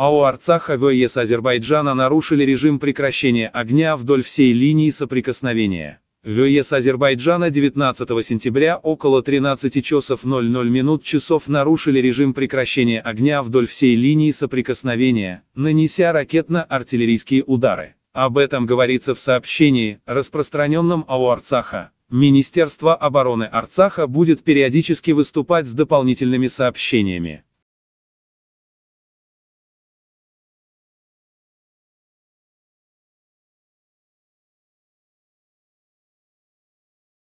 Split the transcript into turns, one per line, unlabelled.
АО Арцаха ВС Азербайджана нарушили режим прекращения огня вдоль всей линии соприкосновения. ВС Азербайджана 19 сентября около 13 часов 00 минут часов нарушили режим прекращения огня вдоль всей линии соприкосновения, нанеся ракетно-артиллерийские удары. Об этом говорится в сообщении, распространенном АО «Арцаха». Министерство обороны Арцаха будет периодически выступать с дополнительными сообщениями.